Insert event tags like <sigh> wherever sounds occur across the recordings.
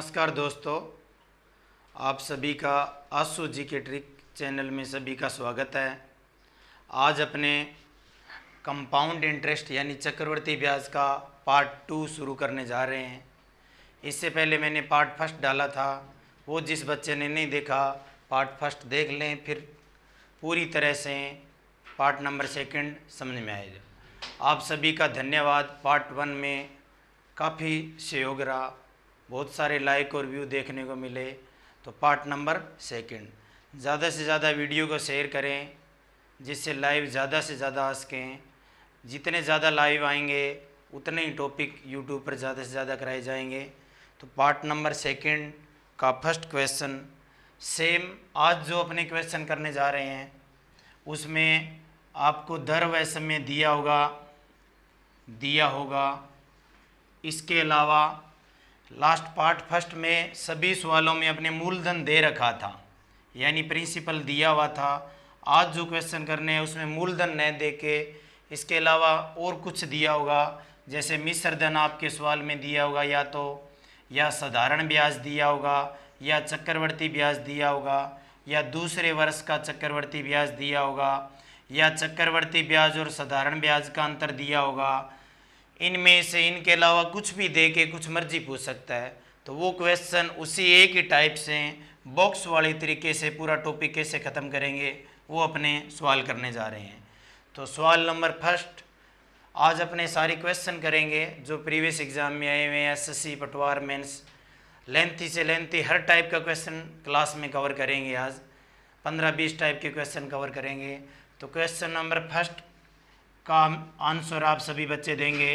नमस्कार दोस्तों आप सभी का आसू जी के ट्रिक चैनल में सभी का स्वागत है आज अपने कंपाउंड इंटरेस्ट यानी चक्रवर्ती ब्याज का पार्ट टू शुरू करने जा रहे हैं इससे पहले मैंने पार्ट फर्स्ट डाला था वो जिस बच्चे ने नहीं देखा पार्ट फर्स्ट देख लें फिर पूरी तरह से पार्ट नंबर सेकंड समझ में आएगा आप सभी का धन्यवाद पार्ट वन में काफ़ी सहयोग रहा बहुत सारे लाइक और व्यू देखने को मिले तो पार्ट नंबर सेकंड ज़्यादा से ज़्यादा वीडियो को शेयर करें जिससे लाइव ज़्यादा से ज़्यादा आ सकें जितने ज़्यादा लाइव आएंगे उतने ही टॉपिक यूट्यूब पर ज़्यादा से ज़्यादा कराए जाएंगे तो पार्ट नंबर सेकंड का फर्स्ट क्वेश्चन सेम आज जो अपने क्वेश्चन करने जा रहे हैं उसमें आपको दर व समय दिया होगा दिया होगा इसके अलावा लास्ट पार्ट फर्स्ट में सभी सवालों में अपने मूलधन दे रखा था यानी प्रिंसिपल दिया हुआ था आज जो क्वेश्चन करने हैं उसमें मूलधन न दे के इसके अलावा और कुछ दिया होगा जैसे मिश्रधन आपके सवाल में दिया होगा या तो या साधारण ब्याज दिया होगा या चक्रवर्ती ब्याज दिया होगा या दूसरे वर्ष का चक्रवर्ती ब्याज दिया होगा या चक्रवर्ती ब्याज और साधारण ब्याज का अंतर दिया होगा इनमें से इनके अलावा कुछ भी दे के कुछ मर्जी पूछ सकता है तो वो क्वेश्चन उसी एक ही टाइप से बॉक्स वाले तरीके से पूरा टॉपिक कैसे ख़त्म करेंगे वो अपने सवाल करने जा रहे हैं तो सवाल नंबर फर्स्ट आज अपने सारे क्वेश्चन करेंगे जो प्रीवियस एग्ज़ाम में आए हुए हैं एस पटवार मेन्स लेंथी से लेंथी हर टाइप का क्वेश्चन क्लास में कवर करेंगे आज पंद्रह बीस टाइप के क्वेश्चन कवर करेंगे तो क्वेश्चन नंबर फर्स्ट का आंसर आप सभी बच्चे देंगे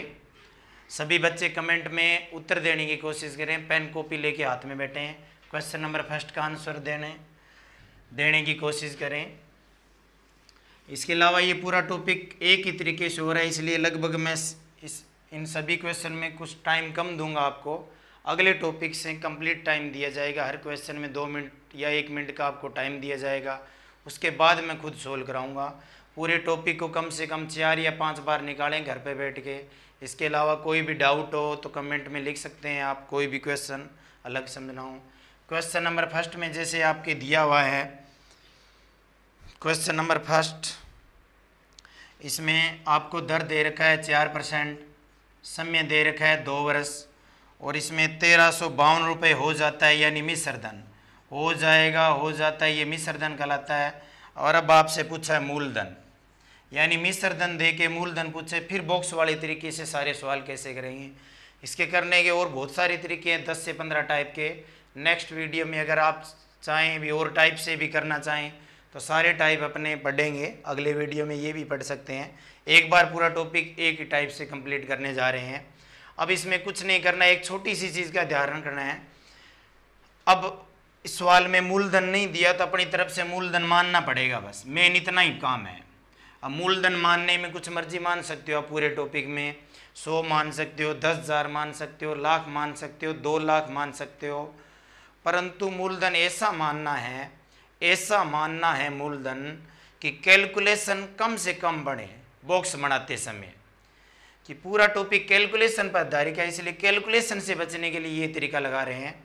सभी बच्चे कमेंट में उत्तर देने की कोशिश करें पेन कॉपी लेके हाथ में बैठे हैं क्वेश्चन नंबर फर्स्ट का आंसर देने देने की कोशिश करें इसके अलावा ये पूरा टॉपिक एक ही तरीके से हो रहा है इसलिए लगभग मैं इस इन सभी क्वेश्चन में कुछ टाइम कम दूंगा आपको अगले टॉपिक से कंप्लीट टाइम दिया जाएगा हर क्वेश्चन में दो मिनट या एक मिनट का आपको टाइम दिया जाएगा उसके बाद मैं खुद सोल्व कराऊँगा पूरे टॉपिक को कम से कम चार या पाँच बार निकालें घर पे बैठ के इसके अलावा कोई भी डाउट हो तो कमेंट में लिख सकते हैं आप कोई भी क्वेश्चन अलग समझना हो क्वेश्चन नंबर फर्स्ट में जैसे आपके दिया हुआ है क्वेश्चन नंबर फर्स्ट इसमें आपको दर दे रखा है चार परसेंट समय दे रखा है दो वर्ष और इसमें तेरह सौ बावन रुपये हो जाता है यानी धन हो जाएगा हो जाता है ये धन कहलाता है और अब आपसे पूछा है मूलधन यानी मिश्रधन दे के मूलधन पूछे फिर बॉक्स वाले तरीके से सारे सवाल कैसे करेंगे इसके करने के और बहुत सारे तरीके हैं दस से पंद्रह टाइप के नेक्स्ट वीडियो में अगर आप चाहें भी और टाइप से भी करना चाहें तो सारे टाइप अपने पढ़ेंगे अगले वीडियो में ये भी पढ़ सकते हैं एक बार पूरा टॉपिक एक ही टाइप से कंप्लीट करने जा रहे हैं अब इसमें कुछ नहीं करना एक छोटी सी चीज़ का ध्यान रखना है अब इस सवाल में मूलधन नहीं दिया तो अपनी तरफ से मूलधन मानना पड़ेगा बस मेन इतना ही काम है अब मूलधन मानने में कुछ मर्जी मान सकते हो आप पूरे टॉपिक में सौ मान सकते हो दस हज़ार मान सकते हो लाख मान सकते हो दो लाख मान सकते हो परंतु मूलधन ऐसा मानना है ऐसा मानना है मूलधन कि कैलकुलेशन कम से कम बढ़े बॉक्स बनाते समय कि पूरा टॉपिक कैलकुलेशन पर आधारित है इसलिए कैलकुलेशन से बचने के लिए ये तरीका लगा रहे हैं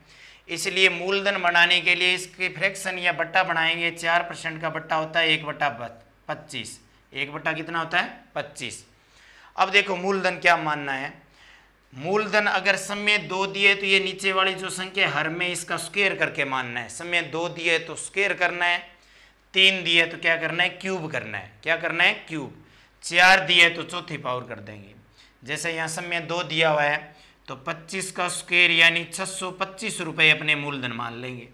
इसलिए मूलधन बनाने के लिए इसके फ्रैक्शन या बट्टा बनाएंगे चार परसेंट का बट्टा होता है एक बट्टा पच्चीस एक बट्टा कितना होता है पच्चीस अब देखो मूलधन क्या मानना है मूलधन अगर समय दो दिए तो ये नीचे वाली जो संख्या हर में इसका स्क्वेयर करके मानना है समय दो दिए तो स्क्वेयर करना है तीन दिए तो क्या करना है क्यूब करना है क्या करना है क्यूब चार दिए तो चौथी पावर कर देंगे जैसे यहाँ समय दो दिया हुआ है तो पच्चीस का स्क्वेयर यानी छः सौ पच्चीस रुपये अपने मूलधन मान लेंगे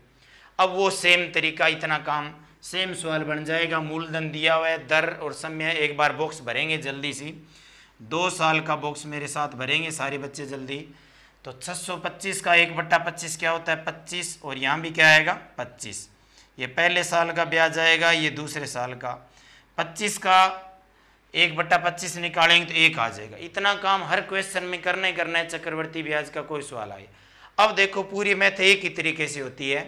अब वो सेम तरीका इतना काम सेम सवाल बन जाएगा मूलधन दिया हुआ है दर और समय एक बार बॉक्स भरेंगे जल्दी सी दो साल का बॉक्स मेरे साथ भरेंगे सारे बच्चे जल्दी तो 625 का एक बट्टा पच्चीस क्या होता है 25 और यहाँ भी क्या आएगा 25 ये पहले साल का ब्याज आएगा ये दूसरे साल का 25 का एक बट्टा पच्चीस निकालेंगे तो एक आ जाएगा इतना काम हर क्वेश्चन में करना ही करना है चक्रवर्ती ब्याज का कोई सवाल आए अब देखो पूरी मैथ एक ही तरीके से होती है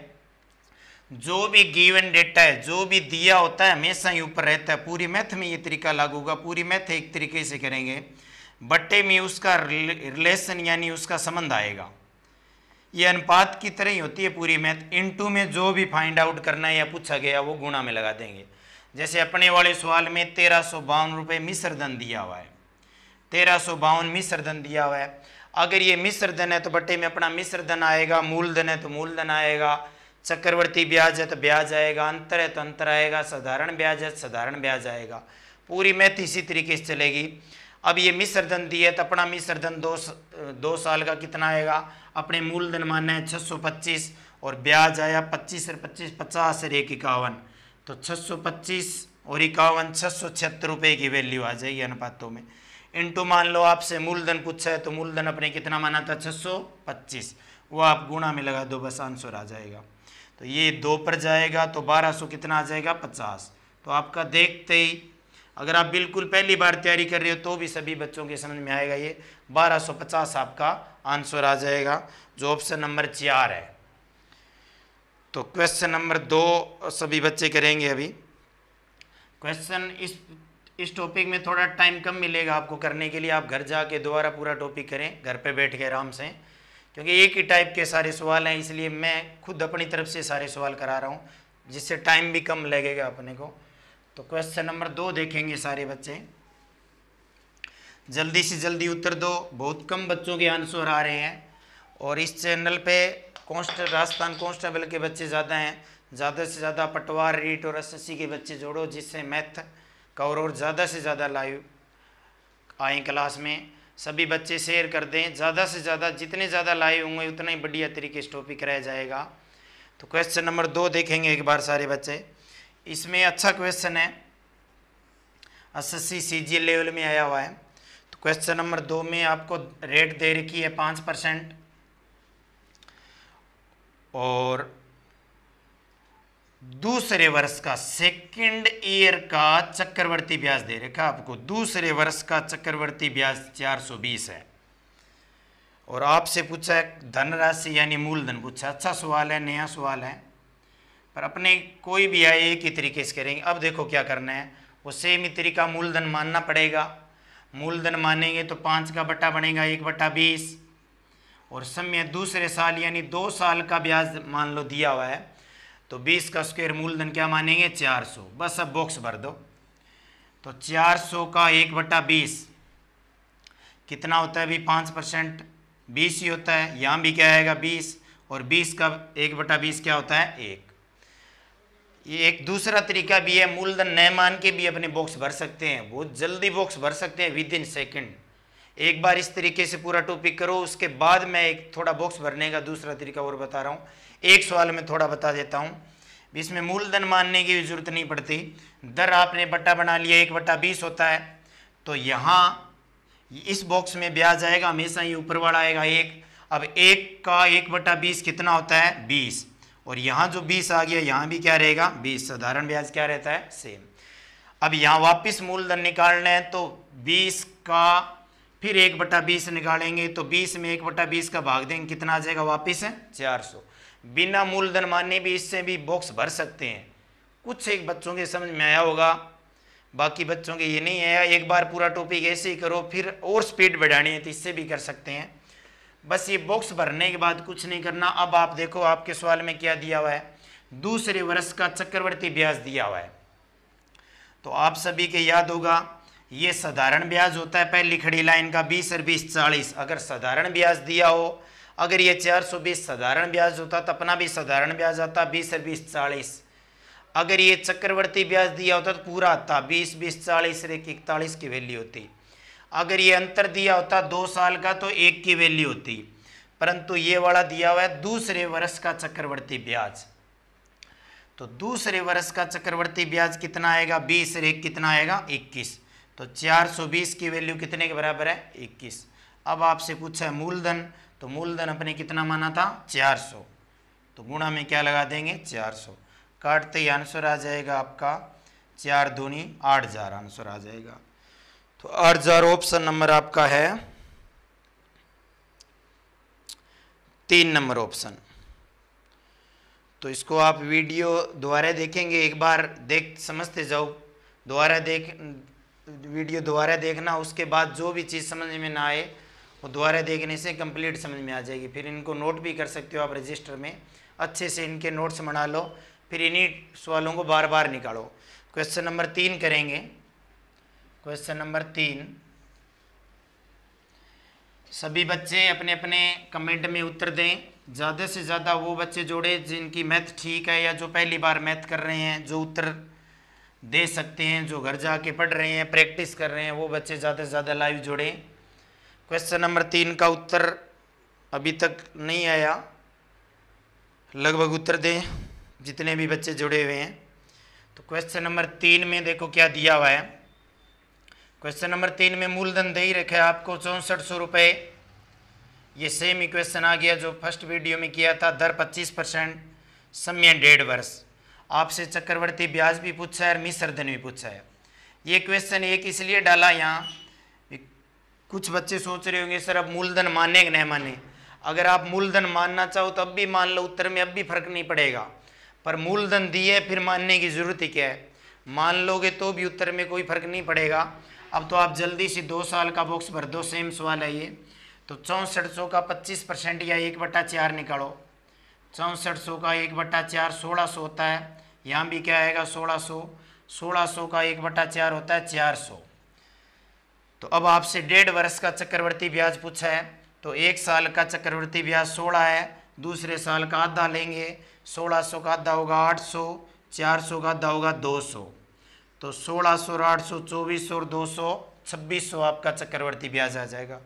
जो भी गिवन डेटा है जो भी दिया होता है हमेशा ही ऊपर रहता है पूरी मैथ में ये तरीका लागू होगा पूरी मैथ एक तरीके से करेंगे बट्टे में उसका रिलेशन यानी उसका संबंध आएगा ये अनुपात की तरह ही होती है पूरी मैथ इनटू में जो भी फाइंड आउट करना है या पूछा गया वो गुणा में लगा देंगे जैसे अपने वाले सवाल में तेरह सौ बावन रुपये मिश्रधन दिया हुआ है तेरह सौ बावन मिश्रधन दिया हुआ है अगर ये मिश्रधन है तो बट्टे में अपना मिश्रधन आएगा मूलधन है तो मूलधन आएगा चक्रवर्ती ब्याज है तो ब्याज आएगा अंतर है तो अंतर आएगा साधारण ब्याज है तो साधारण ब्याज आएगा पूरी मैथ इसी तरीके से चलेगी अब ये मिश्रधन दी है तो अपना मिश्रधन दो दो साल का कितना आएगा अपने मूलधन मानना है पच्चीस और ब्याज आया पच्चीस और पच्चीस पचास और एक इक्यावन तो पच्चीस और इक्यावन छः सौ छिहत्तर रुपये की वैल्यू आ जाएगी अनुपातों में इंटू मान लो आपसे मूलधन पूछा है तो मूलधन अपने कितना माना था पच्चीस वो आप गुणा में लगा दो बस आंसर आ जाएगा तो ये दो पर जाएगा तो बारह सौ कितना आ जाएगा पचास तो आपका देखते ही अगर आप बिल्कुल पहली बार तैयारी कर रहे हो तो भी सभी बच्चों के समझ में आएगा ये 1250 आपका आंसर आ जाएगा जो ऑप्शन नंबर चार है तो क्वेश्चन नंबर दो सभी बच्चे करेंगे अभी क्वेश्चन इस इस टॉपिक में थोड़ा टाइम कम मिलेगा आपको करने के लिए आप घर जाके दोबारा पूरा टॉपिक करें घर पे बैठ के आराम से क्योंकि एक ही टाइप के सारे सवाल हैं इसलिए मैं खुद अपनी तरफ से सारे सवाल करा रहा हूँ जिससे टाइम भी कम लगेगा अपने को तो क्वेश्चन नंबर दो देखेंगे सारे बच्चे जल्दी से जल्दी उत्तर दो बहुत कम बच्चों के आंसर आ रहे हैं और इस चैनल पे कॉन्स्ट राजस्थान कॉन्स्टेबल के बच्चे ज़्यादा हैं ज़्यादा से ज़्यादा पटवार रीट और एस के बच्चे जोड़ो जिससे मैथ का और ज़्यादा से ज़्यादा लाइव आए क्लास में सभी बच्चे शेयर कर दें ज़्यादा से ज़्यादा जितने ज़्यादा लाइव होंगे उतना ही बढ़िया तरीके से टॉपिक कराया जाएगा तो क्वेश्चन नंबर दो देखेंगे एक बार सारे बच्चे इसमें अच्छा क्वेश्चन है एस सीजीएल लेवल में आया हुआ है तो क्वेश्चन नंबर दो में आपको रेट दे रखी है पाँच परसेंट और दूसरे वर्ष का सेकंड ईयर का चक्रवर्ती ब्याज दे रखा आपको दूसरे वर्ष का चक्रवर्ती ब्याज 420 है और आपसे पूछा धनराशि यानी मूलधन पूछा अच्छा सवाल है नया सवाल है पर अपने कोई भी आए एक ही तरीके से करेंगे अब देखो क्या करना है वो सेम ही तरीका मूलधन मानना पड़ेगा मूलधन मानेंगे तो पाँच का बट्टा बनेगा एक बट्टा बीस और समय दूसरे साल यानी दो साल का ब्याज मान लो दिया हुआ है तो 20 का स्क्वायर मूलधन क्या मानेंगे 400 बस अब बॉक्स भर दो तो 400 का एक बट्टा बीस कितना होता है अभी पाँच परसेंट बीस ही होता है यहाँ भी क्या आएगा बीस और बीस का एक बटा बीस क्या होता है एक ये एक दूसरा तरीका भी है मूलधन न मान के भी अपने बॉक्स भर सकते हैं बहुत जल्दी बॉक्स भर सकते हैं विद इन सेकेंड एक बार इस तरीके से पूरा टॉपिक करो उसके बाद मैं एक थोड़ा बॉक्स भरने का दूसरा तरीका और बता रहा हूँ एक सवाल में थोड़ा बता देता हूँ इसमें मूलधन मानने की जरूरत नहीं पड़ती दर आपने बट्टा बना लिया एक बट्टा बीस होता है तो यहाँ इस बॉक्स में ब्याज आएगा हमेशा ही ऊपर वाला आएगा एक अब एक का एक बट्टा बीस कितना होता है बीस और यहाँ जो बीस आ गया यहाँ भी क्या रहेगा बीस साधारण ब्याज क्या रहता है सेम अब यहाँ वापिस मूलधन निकालना है तो बीस का फिर एक बटा बीस निकालेंगे तो बीस में एक बटा बीस का भाग देंगे कितना आ जाएगा वापिस है चार सौ बिना मूलधन माने भी इससे भी बॉक्स भर सकते हैं कुछ एक बच्चों के समझ में आया होगा बाकी बच्चों के ये नहीं आया एक बार पूरा टॉपिक ऐसे ही करो फिर और स्पीड बढ़ानी है तो इससे भी कर सकते हैं बस ये बॉक्स भरने के बाद कुछ नहीं करना अब आप देखो आपके सवाल में क्या दिया हुआ है दूसरे वर्ष का चक्रवर्ती ब्याज दिया हुआ है तो आप सभी के याद होगा ये साधारण ब्याज होता है पहली खड़ी लाइन का बीस और बीस चालीस अगर साधारण ब्याज दिया हो अगर ये चार सौ बीस साधारण ब्याज होता तो अपना भी साधारण ब्याज आता बीस और बीस चालीस अगर ये चक्रवर्ती ब्याज दिया होता तो पूरा आता बीस बीस चालीस एक इकतालीस की वैल्यू होती अगर ये अंतर दिया होता दो साल का तो एक की वैल्यू होती परंतु ये वाला दिया हुआ है दूसरे वर्ष का चक्रवर्ती ब्याज तो दूसरे वर्ष का चक्रवर्ती ब्याज कितना आएगा बीस और एक कितना आएगा इक्कीस तो 420 की वैल्यू कितने के बराबर है 21 अब आपसे पूछा है मूलधन तो मूलधन अपने कितना माना था 400 तो गुणा में क्या लगा देंगे 400 काटते ही आंसर आ जाएगा आपका चार धोनी आठ हजार आंसर आ जाएगा तो आठ हजार ऑप्शन नंबर आपका है तीन नंबर ऑप्शन तो इसको आप वीडियो दोबारा देखेंगे एक बार देख समझते जाओ दोबारा देख वीडियो दोबारा देखना उसके बाद जो भी चीज़ समझ में ना आए वो दोबारा देखने से कंप्लीट समझ में आ जाएगी फिर इनको नोट भी कर सकते हो आप रजिस्टर में अच्छे से इनके नोट्स बना लो फिर इन्हीं सवालों को बार बार निकालो क्वेश्चन नंबर तीन करेंगे क्वेश्चन नंबर तीन सभी बच्चे अपने अपने कमेंट में उत्तर दें ज़्यादा से ज़्यादा वो बच्चे जोड़े जिनकी मैथ ठीक है या जो पहली बार मैथ कर रहे हैं जो उत्तर दे सकते हैं जो घर जाके पढ़ रहे हैं प्रैक्टिस कर रहे हैं वो बच्चे ज़्यादा से ज़्यादा लाइव जुड़े क्वेश्चन नंबर तीन का उत्तर अभी तक नहीं आया लगभग उत्तर दें जितने भी बच्चे जुड़े हुए हैं तो क्वेश्चन नंबर तीन में देखो क्या दिया हुआ है क्वेश्चन नंबर तीन में मूलधन दे ही रखे आपको चौंसठ सौ रुपये ये सेम इक्वेशन आ गया जो फर्स्ट वीडियो में किया था दर 25 परसेंट समय डेढ़ वर्ष आपसे चक्रवर्ती ब्याज भी पूछा है और मिसर्धन धन भी पूछा है ये क्वेश्चन एक इसलिए डाला यहाँ कुछ बच्चे सोच रहे होंगे सर अब मूलधन माने कि नहीं माने अगर आप मूलधन मानना चाहो तो अब भी मान लो उत्तर में अब भी फर्क नहीं पड़ेगा पर मूलधन दिए फिर मानने की जरूरत ही क्या है मान लोगे तो भी उत्तर में कोई फर्क नहीं पड़ेगा अब तो आप जल्दी से दो साल का बॉक्स भर दो सेम सवाल है ये तो चौंसठ सौ का पच्चीस परसेंट या एक बट्टा चार निकालो चौंसठ सौ का एक बट्टा चार सोलह सौ होता है यहाँ भी क्या आएगा सोलह सौ सोलह सौ का एक बटा चार होता है चार सौ तो अब आपसे डेढ़ वर्ष का चक्रवर्ती ब्याज पूछा है तो एक साल का चक्रवर्ती ब्याज सोलह है दूसरे साल का आधा लेंगे सोलह सौ का आधा होगा आठ सौ चार सौ का आधा होगा दो सौ तो सोलह सौ और आठ सौ चौबीस सौ और दो सौ छब्बीस सौ आपका चक्रवर्ती ब्याज आ जाएगा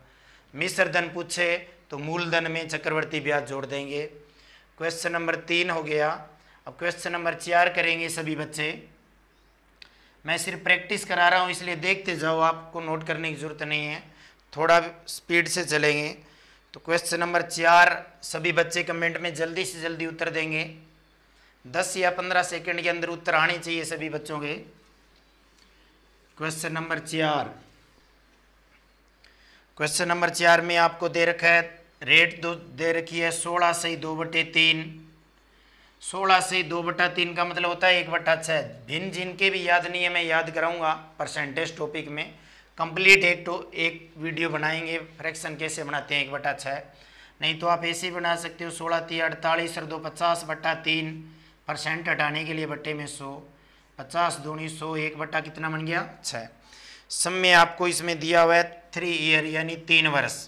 मिश्र धन पूछे तो मूलधन में चक्रवर्ती ब्याज जोड़ देंगे क्वेश्चन नंबर तीन हो गया अब क्वेश्चन नंबर चार करेंगे सभी बच्चे मैं सिर्फ प्रैक्टिस करा रहा हूँ इसलिए देखते जाओ आपको नोट करने की ज़रूरत नहीं है थोड़ा स्पीड से चलेंगे तो क्वेश्चन नंबर चार सभी बच्चे कमेंट में जल्दी से जल्दी उत्तर देंगे दस या पंद्रह सेकंड के अंदर उत्तर आने चाहिए सभी बच्चों के क्वेश्चन नंबर चार क्वेश्चन नंबर चार में आपको दे रखा है रेट दो दे रखी है सोलह सही दो बटे तीन सोलह से दो बटा तीन का मतलब होता है एक बटा छः भिन्न जिनके भी याद नहीं है मैं याद कराऊंगा परसेंटेज टॉपिक में कंप्लीट एक तो एक वीडियो बनाएंगे फ्रैक्शन कैसे बनाते हैं एक बटा छः नहीं तो आप ऐसे बना सकते हो सोलह तीन अड़तालीस और दो पचास बटा तीन परसेंट हटाने के लिए बट्टे में सौ पचास दूनी सौ एक बटा कितना बन गया छः सब में आपको इसमें दिया हुआ है थ्री ईयर यानी तीन वर्ष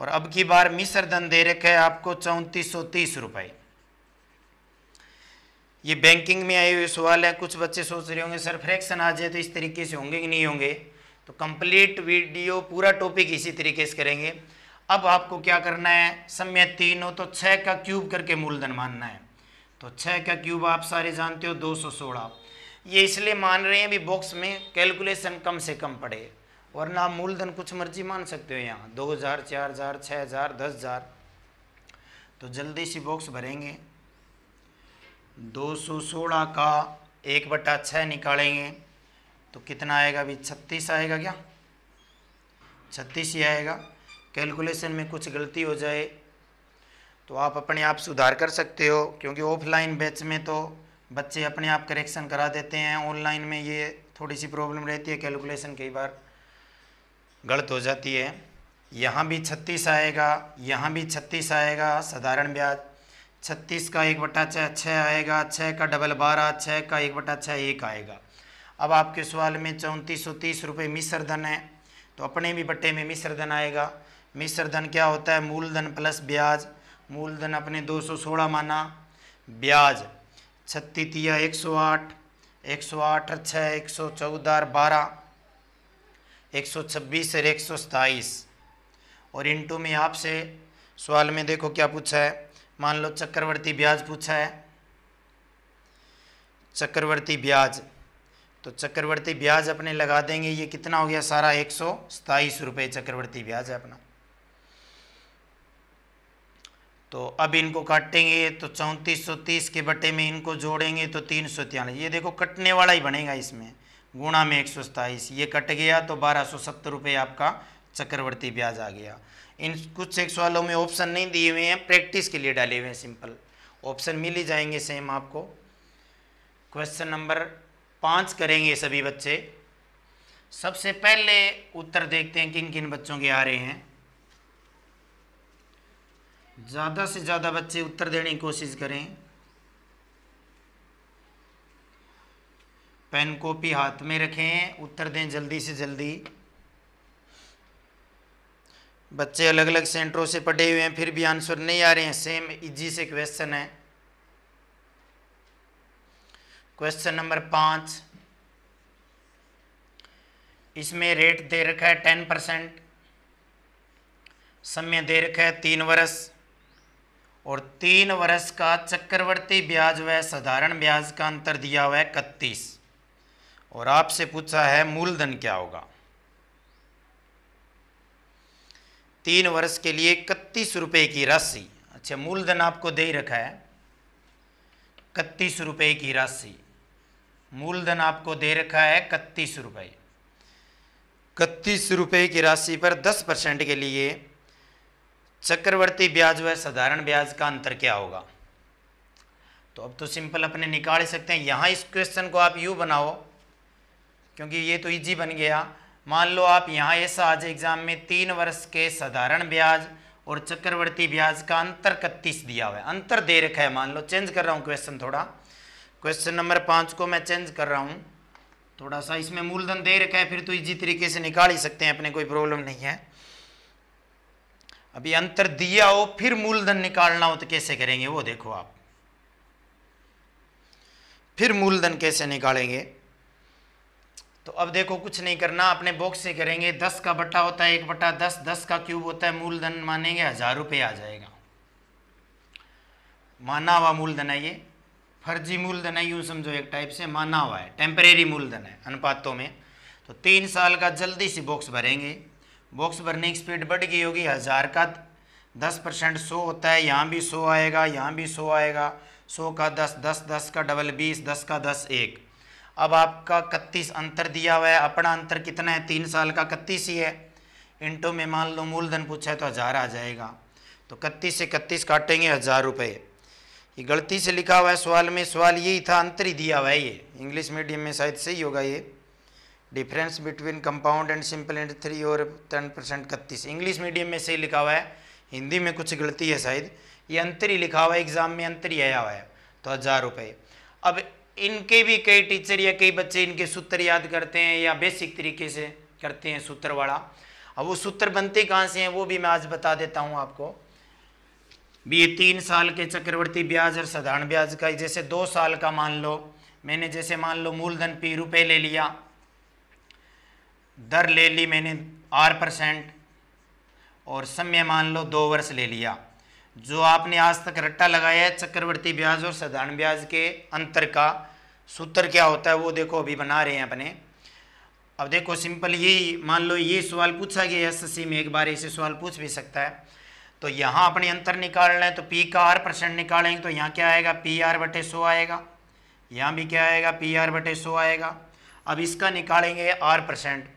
और अब की बार मिसर धन दे रखे है आपको चौंतीस सौ तीस रुपये ये बैंकिंग में आए हुए सवाल है कुछ बच्चे सोच रहे होंगे सर फ्रैक्शन आ जाए तो इस तरीके से होंगे कि नहीं होंगे तो कंप्लीट वीडियो पूरा टॉपिक इसी तरीके से करेंगे अब आपको क्या करना है समय तीन हो तो छः का क्यूब करके मूलधन मानना है तो छः का क्यूब आप सारे जानते हो दो सौ सोलह ये इसलिए मान रहे हैं अभी बॉक्स में कैलकुलेशन कम से कम पड़े वरना आप मूलधन कुछ मर्जी मान सकते हो यहाँ दो हज़ार चार हज़ार छः हज़ार दस हज़ार तो जल्दी से बॉक्स भरेंगे दो सौ सोलह का एक बटा छः निकालेंगे तो कितना आएगा अभी छत्तीस आएगा क्या छत्तीस ही आएगा कैलकुलेशन में कुछ गलती हो जाए तो आप अपने आप सुधार कर सकते हो क्योंकि ऑफलाइन बैच में तो बच्चे अपने आप करेक्शन करा देते हैं ऑनलाइन में ये थोड़ी सी प्रॉब्लम रहती है कैलकुलेशन कई बार गलत हो जाती है यहाँ भी छत्तीस आएगा यहाँ भी छत्तीस आएगा साधारण ब्याज छत्तीस का एक बटा छः छः आएगा छः का डबल बारह छः का एक बटा छः एक आएगा अब आपके सवाल में चौंतीस सौ तीस रुपये मिश्र धन है तो अपने भी बट्टे में मिश्र धन आएगा मिश्र धन क्या होता है मूलधन प्लस ब्याज मूलधन अपने दो सौ सोलह माना ब्याज छत्तीस या एक सौ आठ एक सौ आठ और छः एक सौ चौदह बारह एक सौ छब्बीस और एक सौ सताईस और इंटू में आपसे सवाल में देखो क्या पूछा है मान लो चक्रवर्ती ब्याज पूछा है चक्रवर्ती ब्याज तो चक्रवर्ती ब्याज अपने लगा देंगे ये कितना हो गया सारा एक सौ सताईस रुपये चक्रवर्ती ब्याज है अपना तो अब इनको काटेंगे तो चौंतीस सौ तीस के बटे में इनको जोड़ेंगे तो तीन सौ तिरानवे ये देखो कटने वाला ही बनेगा इसमें गुणा में एक सौ सताईस ये कट गया तो बारह सौ सत्तर रुपये आपका चक्रवर्ती ब्याज आ गया इन कुछ एक सवालों में ऑप्शन नहीं दिए हुए हैं प्रैक्टिस के लिए डाले हुए हैं सिंपल ऑप्शन मिल ही जाएंगे सेम आपको क्वेश्चन नंबर पाँच करेंगे सभी बच्चे सबसे पहले उत्तर देखते हैं किन किन बच्चों के आ रहे हैं ज़्यादा से ज़्यादा बच्चे उत्तर देने की कोशिश करें पेन कॉपी हाथ में रखें उत्तर दें जल्दी से जल्दी बच्चे अलग अलग सेंटरों से पढ़े हुए हैं फिर भी आंसर नहीं आ रहे हैं सेम इजी से क्वेश्चन है क्वेश्चन नंबर पाँच इसमें रेट दे रखा है टेन परसेंट समय दे रखा है तीन वर्ष और तीन वर्ष का चक्रवर्ती ब्याज व साधारण ब्याज का अंतर दिया हुआ है इकतीस और आपसे पूछा है मूलधन क्या होगा तीन वर्ष के लिए इकतीस रुपये की राशि अच्छा मूलधन आपको दे ही रखा है इकतीस रुपये की राशि मूलधन आपको दे रखा है इकतीस रुपये इकतीस रुपये की राशि पर दस परसेंट के लिए चक्रवर्ती ब्याज व साधारण ब्याज का अंतर क्या होगा तो अब तो सिंपल अपने निकाल सकते हैं यहाँ इस क्वेश्चन को आप यूँ बनाओ क्योंकि ये तो इजी बन गया मान लो आप यहाँ ऐसा आज एग्जाम में तीन वर्ष के साधारण ब्याज और चक्रवर्ती ब्याज का अंतर इकतीस दिया हुआ है अंतर दे रखा है मान लो चेंज कर रहा हूँ क्वेश्चन थोड़ा क्वेश्चन नंबर पाँच को मैं चेंज कर रहा हूँ थोड़ा सा इसमें मूलधन दे रखा है फिर तो इजी तरीके से निकाल ही सकते हैं अपने कोई प्रॉब्लम नहीं है अभी अंतर दिया हो फिर मूलधन निकालना हो तो कैसे करेंगे वो देखो आप फिर मूलधन कैसे निकालेंगे तो अब देखो कुछ नहीं करना अपने बॉक्स से करेंगे दस का बट्टा होता है एक बट्टा दस दस का क्यूब होता है मूलधन मानेंगे हज़ार रुपये आ जाएगा माना हुआ मूलधन है ये फर्जी मूलधन है यूँ समझो एक टाइप से माना हुआ है टेम्परेरी मूलधन है अनुपातों में तो तीन साल का जल्दी से बॉक्स भरेंगे बॉक्स भरने की स्पीड बढ़ गई होगी हज़ार का दस परसेंट सौ होता है यहाँ भी सौ आएगा यहाँ भी सौ आएगा सौ का दस दस दस का डबल बीस दस का दस एक अब आपका इकतीस अंतर दिया हुआ है अपना अंतर कितना है तीन साल का इकतीस ही है इंटू में मान लो मूलधन पूछा है तो हज़ार आ जाएगा तो इकतीस से इकतीस काटेंगे हज़ार रुपये ये गलती से लिखा हुआ है सवाल में सवाल यही था अंतर ही दिया हुआ है ये इंग्लिश मीडियम में शायद सही होगा ये difference between compound and simple and three और टेन परसेंट इकतीस इंग्लिश मीडियम में सही लिखा हुआ है हिंदी में कुछ गलती है शायद ये अंतर ही लिखा हुआ है एग्ज़ाम में अंतर ही आया हुआ है तो हज़ार रुपये अब इनके भी कई टीचर या कई बच्चे इनके सूत्र याद करते हैं या बेसिक तरीके से करते हैं सूत्र वाला अब वो सूत्र बनते कहाँ से हैं वो भी मैं आज बता देता हूँ आपको भी तीन साल के चक्रवर्ती ब्याज और साधारण ब्याज का जैसे दो साल का मान लो मैंने जैसे मान लो मूलधन पी रुपये ले लिया दर ले ली मैंने आर परसेंट और समय मान लो दो वर्ष ले लिया जो आपने आज तक रट्टा लगाया है चक्रवर्ती ब्याज और साधारण ब्याज के अंतर का सूत्र क्या होता है वो देखो अभी बना रहे हैं अपने अब देखो सिंपल यही मान लो ये सवाल पूछा गया एसएससी में एक बार ऐसे सवाल पूछ भी सकता है तो यहाँ अपने अंतर निकाल लें तो पी का आर परसेंट निकालेंगे तो यहाँ क्या आएगा पी आर बटे सो आएगा यहाँ भी क्या आएगा पी आर बटे सो आएगा अब इसका निकालेंगे आर परसेंट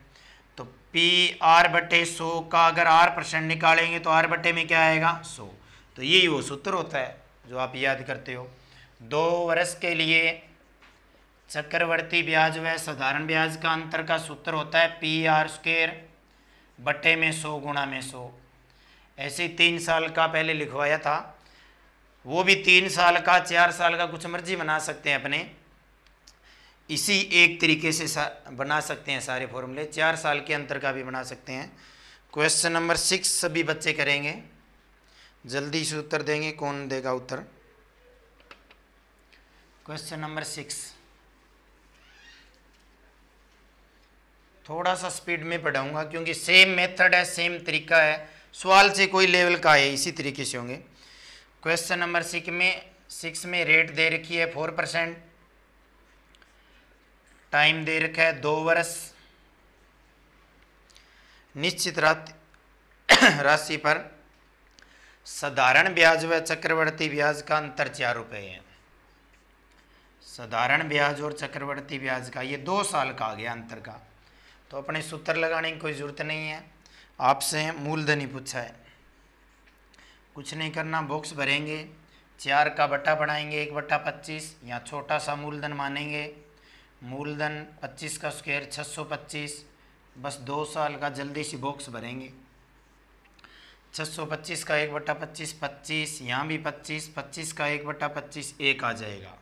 तो पी आर बटे सो का अगर आर परसेंट निकालेंगे तो आर बटे में क्या आएगा सो तो यही वो सूत्र होता है जो आप याद करते हो दो वर्ष के लिए चक्रवर्ती ब्याज व साधारण ब्याज का अंतर का सूत्र होता है पी आर स्केर बटे में सौ गुणा में सौ ऐसे तीन साल का पहले लिखवाया था वो भी तीन साल का चार साल का कुछ मर्जी बना सकते हैं अपने इसी एक तरीके से बना सकते हैं सारे फॉर्मूले चार साल के अंतर का भी बना सकते हैं क्वेश्चन नंबर सिक्स सभी बच्चे करेंगे जल्दी से उत्तर देंगे कौन देगा उत्तर क्वेश्चन नंबर सिक्स थोड़ा सा स्पीड में पढ़ाऊँगा क्योंकि सेम मेथड है सेम तरीका है सवाल से कोई लेवल का है इसी तरीके से होंगे क्वेश्चन नंबर सिक्स में सिक्स में रेट दे रखी है फोर परसेंट टाइम दे रखा है दो वर्ष निश्चित <coughs> राशि पर साधारण ब्याज व चक्रवर्ती ब्याज का अंतर चार रुपये है साधारण ब्याज और चक्रवर्ती ब्याज का ये दो साल का आ गया अंतर का तो अपने सूत्र लगाने की कोई ज़रूरत नहीं है आपसे मूलधन ही पूछा है कुछ नहीं करना बॉक्स भरेंगे चार का बट्टा बनाएंगे एक बट्टा पच्चीस यहाँ छोटा सा मूलधन मानेंगे मूलधन पच्चीस का स्क्वायर छः सौ पच्चीस बस दो साल का जल्दी से बॉक्स भरेंगे छः सौ पच्चीस का एक बट्टा पच्चीस पच्चीस यहाँ भी पच्चीस पच्चीस का एक बट्टा पच्चीस एक आ जाएगा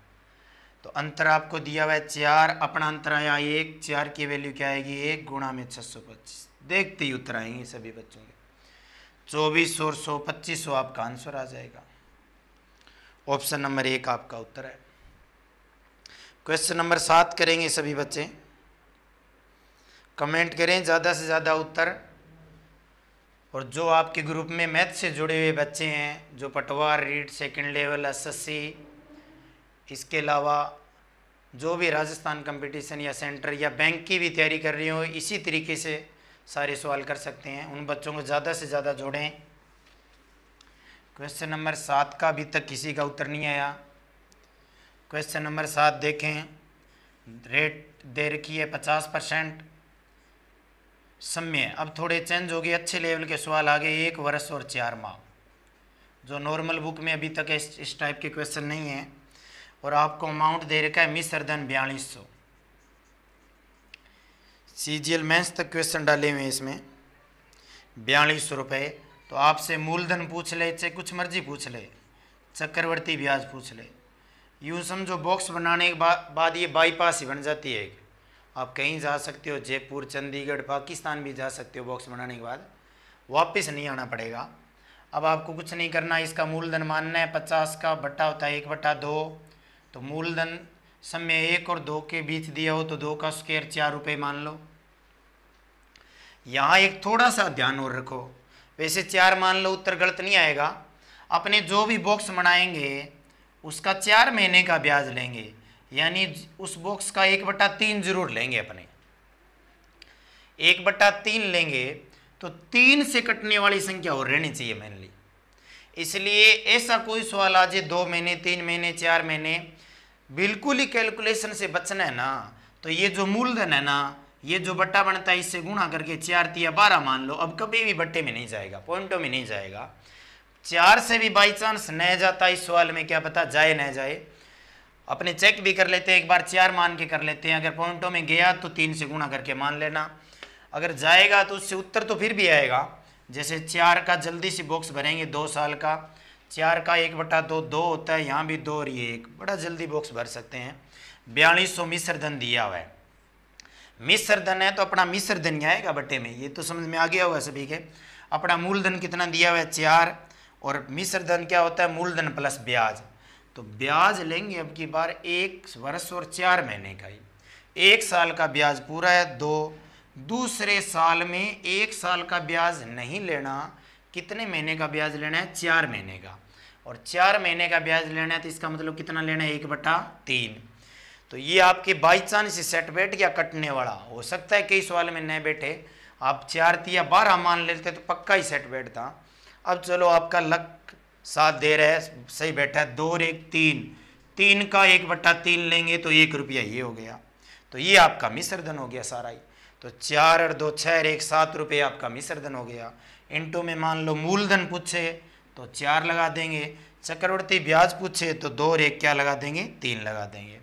तो अंतर आपको दिया हुआ है चार अपना अंतर आया एक चार की वैल्यू क्या आएगी एक गुणा में छः सौ पच्चीस देखते ही उत्तर आएंगे सभी बच्चों के चौबीस और सौ पच्चीस सौ आपका आंसर आ जाएगा ऑप्शन नंबर एक आपका उत्तर है क्वेश्चन नंबर सात करेंगे सभी बच्चे कमेंट करें ज़्यादा से ज़्यादा उत्तर और जो आपके ग्रुप में मैथ से जुड़े हुए बच्चे हैं जो पटवार रीड सेकंड लेवल एसएससी इसके अलावा जो भी राजस्थान कंपटीशन या सेंटर या बैंक की भी तैयारी कर रही हो इसी तरीके से सारे सवाल कर सकते हैं उन बच्चों को ज़्यादा से ज़्यादा जोड़ें क्वेश्चन नंबर सात का अभी तक किसी का उत्तर नहीं आया क्वेश्चन नंबर सात देखें रेट दे रखी है पचास परसेंट समय अब थोड़े चेंज हो गए अच्छे लेवल के सवाल आ गए एक वर्ष और चार माह जो नॉर्मल बुक में अभी तक इस टाइप के क्वेश्चन नहीं हैं और आपको अमाउंट दे रखा है मिसर धन बयालीस सौ सी जी एल मैंस तक क्वेश्चन डाले हुए इसमें बयालीस सौ रुपये तो आपसे मूलधन पूछ ले चाहे कुछ मर्जी पूछ ले चक्रवर्ती ब्याज पूछ ले यूं समझो बॉक्स बनाने के बा, बाद ये बाईपास ही बन जाती है आप कहीं जा सकते हो जयपुर चंडीगढ़ पाकिस्तान भी जा सकते हो बॉक्स बनाने के बाद वापस नहीं आना पड़ेगा अब आपको कुछ नहीं करना इसका मूलधन मानना है पचास का बट्टा होता है एक बट्टा दो तो मूलधन समय एक और दो के बीच दिया हो तो दो का स्केयर चार रुपये मान लो यहाँ एक थोड़ा सा ध्यान और रखो वैसे चार मान लो उत्तर गलत नहीं आएगा अपने जो भी बॉक्स बनाएंगे उसका चार महीने का ब्याज लेंगे यानी उस बॉक्स का एक बट्टा तीन जरूर लेंगे अपने एक बट्टा तीन लेंगे तो तीन से कटने वाली संख्या और रहनी चाहिए मेनली इसलिए ऐसा कोई सवाल आज दो महीने तीन महीने चार महीने बिल्कुल ही कैलकुलेशन से बचना है ना तो ये जो मूलधन है ना ये जो बट्टा बनता है इससे गुणा करके चार तिया बारह मान लो अब कभी भी बट्टे में नहीं जाएगा पॉइंटों में नहीं जाएगा चार से भी बाई चांस न जाता इस सवाल में क्या पता जाए न जाए अपने चेक भी कर लेते हैं एक बार चार मान के कर लेते हैं अगर पॉइंटों में गया तो तीन से गुणा करके मान लेना अगर जाएगा तो उससे उत्तर तो फिर भी आएगा जैसे चार का जल्दी से बॉक्स भरेंगे दो साल का चार का एक बटा दो दो होता है यहाँ भी दो और ये एक बड़ा जल्दी बॉक्स भर सकते हैं बयालीस सौ मिस्र धन दिया हुआ है मिस्र धन है तो अपना मिस्र धन आएगा बट्टे में ये तो समझ में आ गया होगा सभी के अपना मूलधन कितना दिया हुआ है चार और मिस्र धन क्या होता है मूलधन प्लस ब्याज तो ब्याज लेंगे अब की बार एक वर्ष और चार महीने का ही एक साल का ब्याज पूरा है दो दूसरे साल में एक साल का ब्याज नहीं लेना कितने महीने का ब्याज लेना है चार महीने का और चार महीने का ब्याज लेना है तो इसका मतलब कितना लेना है एक बटा तीन तो ये आपके बाई चांस से सेट बैठ गया कटने वाला हो सकता है कई सवाल में न बैठे आप चार या बारह मान लेते तो पक्का ही सेट बैठता अब चलो आपका लक साथ दे रहा है सही बैठा है दो और एक तीन तीन का एक बट्टा तीन लेंगे तो एक रुपया ये हो गया तो ये आपका मिश्रधन हो गया सारा ही तो चार और दो छः और एक सात रुपये आपका मिश्रधन हो गया इंटू में मान लो मूलधन पूछे तो चार लगा देंगे चक्रवर्ती ब्याज पूछे तो दो और एक क्या लगा देंगे तीन लगा देंगे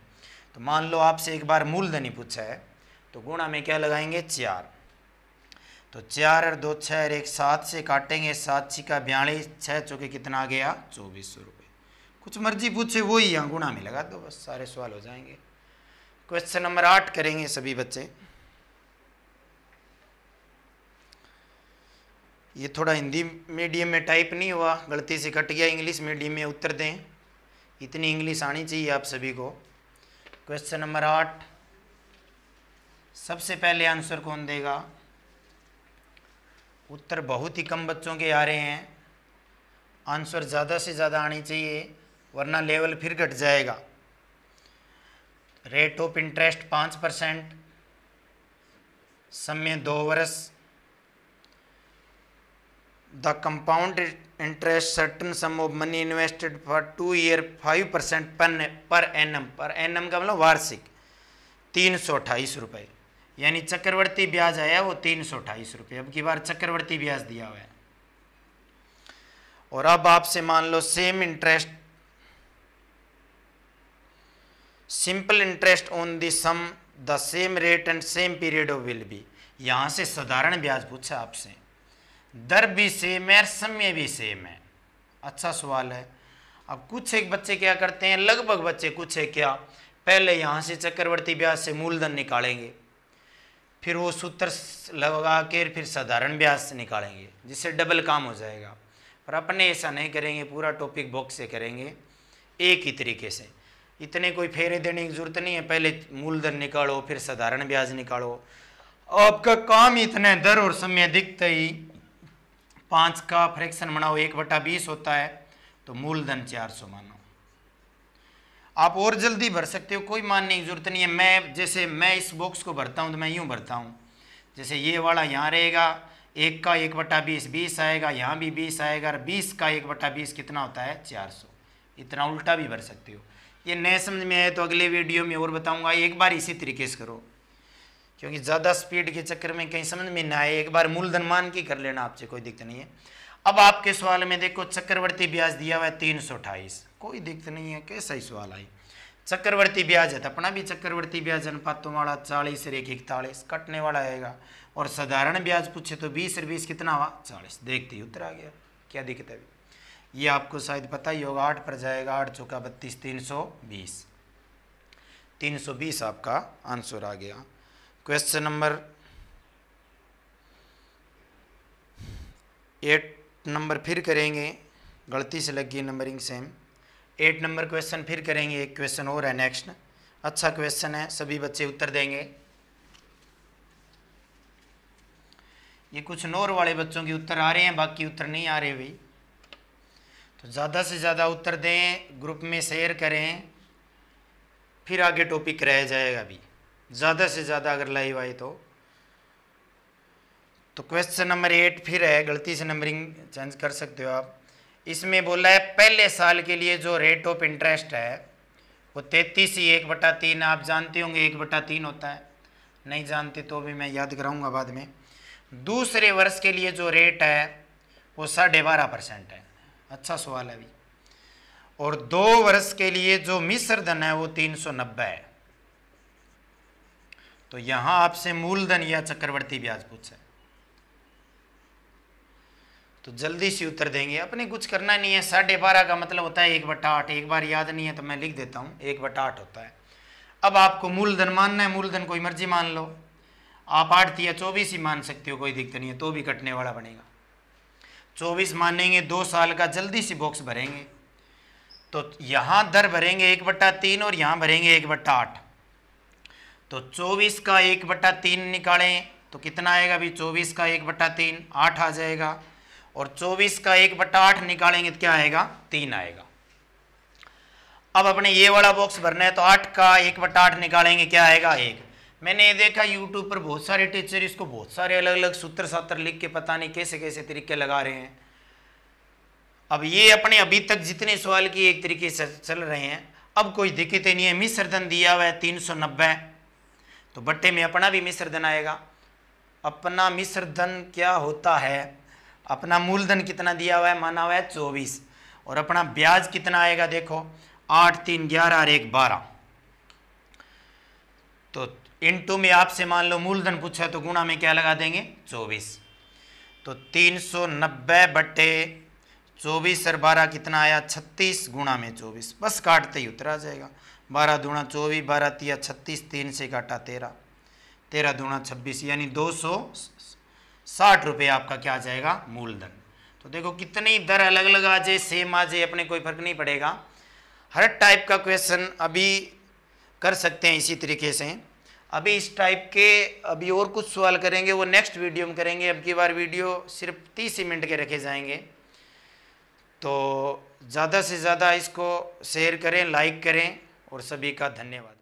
तो मान लो आपसे एक बार मूलधन ही पूछा है तो गुणा में क्या लगाएंगे चार तो चार और दो छः और एक सात से काटेंगे सात का बयालीस छः चौके कितना आ गया चौबीस सौ रुपये कुछ मर्जी पूछे वो ही यहाँ गुणा में लगा दो बस सारे सवाल हो जाएंगे क्वेश्चन नंबर आठ करेंगे सभी बच्चे ये थोड़ा हिंदी मीडियम में टाइप नहीं हुआ गलती से कट गया इंग्लिश मीडियम में उत्तर दें इतनी इंग्लिश आनी चाहिए आप सभी को क्वेश्चन नंबर आठ सबसे पहले आंसर कौन देगा उत्तर बहुत ही कम बच्चों के आ रहे हैं आंसर ज़्यादा से ज़्यादा आनी चाहिए वरना लेवल फिर घट जाएगा रेट ऑफ इंटरेस्ट पाँच परसेंट समय दो वर्ष the compound interest certain sum of money invested for two year five percent पर per annum per annum का मतलब वार्षिक तीन सौ अट्ठाईस रुपये यानी चक्रवर्ती ब्याज आया वो तीन सौ अट्ठाईस रुपये अब की बार चक्रवर्ती ब्याज दिया हुआ है और अब आपसे मान लो same interest simple interest on the sum the same rate and same period of will be यहाँ से साधारण ब्याज पूछा आपसे दर भी सेम है और समय भी सेम है अच्छा सवाल है अब कुछ एक बच्चे क्या करते हैं लगभग बच्चे कुछ है क्या पहले यहाँ से चक्रवर्ती ब्याज से मूलधन निकालेंगे फिर वो सूत्र लगा के फिर साधारण ब्याज से निकालेंगे जिससे डबल काम हो जाएगा पर अपने ऐसा नहीं करेंगे पूरा टॉपिक बॉक्स से करेंगे एक ही तरीके से इतने कोई फेरे देने की जरूरत नहीं है पहले मूलधन निकालो फिर साधारण ब्याज निकालो आपका काम इतने दर और समय दिखते ही पाँच का फ्रैक्शन बनाओ एक बटा बीस होता है तो मूलधन चार सौ मानो आप और जल्दी भर सकते हो कोई मानने की जरूरत नहीं है मैं जैसे मैं इस बॉक्स को भरता हूँ तो मैं यूँ भरता हूँ जैसे ये वाला यहाँ रहेगा एक का एक बटा बीस बीस आएगा यहाँ भी बीस आएगा और बीस का एक बटा बीस कितना होता है चार सौ इतना उल्टा भी भर सकते हो ये नए समझ में आए तो अगले वीडियो में और बताऊँगा एक बार इसी तरीके से करो क्योंकि ज़्यादा स्पीड के चक्कर में कहीं समझ में ना आए एक बार मूलधन मान की कर लेना आपसे कोई दिक्कत नहीं है अब आपके सवाल में देखो चक्रवर्ती ब्याज दिया हुआ है तीन सौ अठाईस कोई दिक्कत नहीं है कैसा ही सवाल आई चक्रवर्ती ब्याज है तो अपना भी चक्रवर्ती ब्याज अनुपातों तो वाला चालीस और एक इकतालीस कटने वाला आएगा और साधारण ब्याज पूछे तो बीस और बीस कितना हुआ चालीस देखते ही उत्तर आ गया क्या दिक्कत है ये आपको शायद पता ही होगा आठ पर जाएगा आठ चौका बत्तीस तीन सौ बीस तीन सौ बीस आपका आंसर आ गया क्वेश्चन नंबर एट नंबर फिर करेंगे गलती से लग गई numbering same eight number question फिर करेंगे एक क्वेश्चन और है नेक्स्ट अच्छा क्वेश्चन है सभी बच्चे उत्तर देंगे ये कुछ नोर वाले बच्चों के उत्तर आ रहे हैं बाकी उत्तर नहीं आ रहे भाई तो ज़्यादा से ज़्यादा उत्तर दें ग्रुप में शेयर करें फिर आगे टॉपिक रह जाएगा भी ज़्यादा से ज़्यादा अगर लाइव आई तो तो क्वेश्चन नंबर एट फिर है गलती से नंबरिंग चेंज कर सकते हो आप इसमें बोला है पहले साल के लिए जो रेट ऑफ इंटरेस्ट है वो तैतीस ही एक बटा तीन आप जानते होंगे एक बटा तीन होता है नहीं जानते तो भी मैं याद कराऊंगा बाद में दूसरे वर्ष के लिए जो रेट है वो साढ़े बारह परसेंट है अच्छा सवाल है अभी और दो वर्ष के लिए जो मिश्र धन है वो तीन सौ नब्बे है तो यहां आपसे मूलधन या चक्रवर्ती ब्याज पूछे तो जल्दी से उत्तर देंगे अपने कुछ करना नहीं है साढ़े बारह का मतलब होता है एक बटा आठ एक बार याद नहीं है तो मैं लिख देता हूं एक बटा आठ होता है अब आपको मूलधन मानना है मूलधन कोई मर्जी मान लो आप आठ दिया चौबीस ही मान सकते हो कोई दिक्कत नहीं है तो भी कटने वाला बनेगा चौबीस मानेंगे दो साल का जल्दी से बॉक्स भरेंगे तो यहां दर भरेंगे एक बट्टा तीन और यहां भरेंगे एक बट्टा आठ तो 24 का एक बट्टा तीन निकालें तो कितना आएगा अभी 24 का एक बट्टा तीन आठ आ जाएगा और 24 का एक बट्टा आठ निकालेंगे तो क्या आएगा तीन आएगा अब अपने ये वाला बॉक्स भरना है तो आठ का एक बट्टा आठ निकालेंगे क्या आएगा एक मैंने ये देखा यूट्यूब पर बहुत सारे टीचर इसको बहुत सारे अलग अलग सूत्र सात्र लिख के पता नहीं कैसे कैसे तरीके लगा रहे हैं अब ये अपने अभी तक जितने सवाल की एक तरीके से चल रहे हैं अब कोई दिक्कतें नहीं है मिसर्धन दिया हुआ है तीन सौ नब्बे तो बट्टे में अपना भी मिश्र धन आएगा अपना मिश्र धन क्या होता है अपना मूलधन कितना दिया हुआ है माना हुआ है चौबीस और अपना ब्याज कितना आएगा देखो आठ तीन ग्यारह और एक बारह तो इन टू में आपसे मान लो मूलधन पूछा तो गुणा में क्या लगा देंगे चौबीस तो तीन सौ नब्बे बटे चौबीस और बारह कितना आया छत्तीस गुणा में चौबीस बस काटते ही उतरा जाएगा बारह दूणा चौबीस बारह तिया छत्तीस तीन से काटा तेरह तेरह दूणा छब्बीस यानी दो सौ साठ रुपये आपका क्या आ जाएगा मूलधन तो देखो कितनी दर अलग अलग आ जाए सेम आ जाए अपने कोई फर्क नहीं पड़ेगा हर टाइप का क्वेश्चन अभी कर सकते हैं इसी तरीके से अभी इस टाइप के अभी और कुछ सवाल करेंगे वो नेक्स्ट वीडियो में करेंगे अब की बार वीडियो सिर्फ तीस मिनट के रखे जाएंगे तो ज़्यादा से ज़्यादा इसको शेयर करें लाइक करें और सभी का धन्यवाद